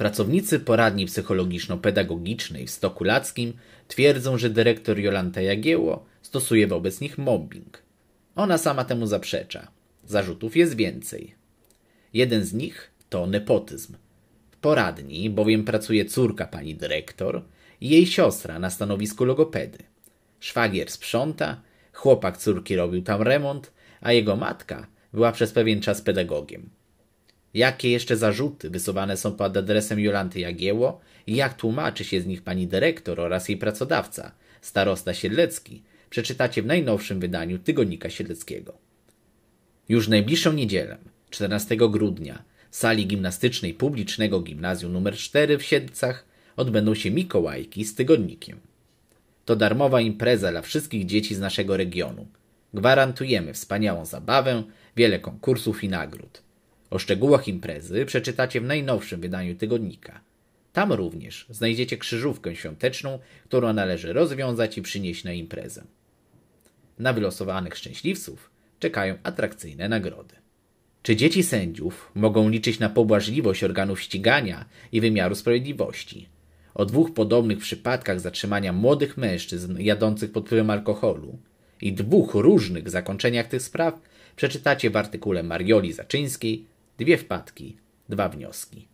Pracownicy poradni psychologiczno-pedagogicznej w Stoku Lackim twierdzą, że dyrektor Jolanta Jagieło stosuje wobec nich mobbing. Ona sama temu zaprzecza. Zarzutów jest więcej. Jeden z nich to nepotyzm. W poradni bowiem pracuje córka pani dyrektor i jej siostra na stanowisku logopedy. Szwagier sprząta, chłopak córki robił tam remont, a jego matka była przez pewien czas pedagogiem. Jakie jeszcze zarzuty wysuwane są pod adresem Jolanty Jagieło i jak tłumaczy się z nich pani dyrektor oraz jej pracodawca, starosta Siedlecki, przeczytacie w najnowszym wydaniu Tygodnika Siedleckiego. Już najbliższą niedzielę, 14 grudnia, w sali gimnastycznej publicznego gimnazjum nr 4 w Siedlcach odbędą się Mikołajki z Tygodnikiem. To darmowa impreza dla wszystkich dzieci z naszego regionu. Gwarantujemy wspaniałą zabawę, wiele konkursów i nagród. O szczegółach imprezy przeczytacie w najnowszym wydaniu tygodnika. Tam również znajdziecie krzyżówkę świąteczną, którą należy rozwiązać i przynieść na imprezę. Na wylosowanych szczęśliwców czekają atrakcyjne nagrody. Czy dzieci sędziów mogą liczyć na pobłażliwość organów ścigania i wymiaru sprawiedliwości? O dwóch podobnych przypadkach zatrzymania młodych mężczyzn jadących pod wpływem alkoholu i dwóch różnych zakończeniach tych spraw przeczytacie w artykule Marioli Zaczyńskiej Dwie wpadki, dwa wnioski.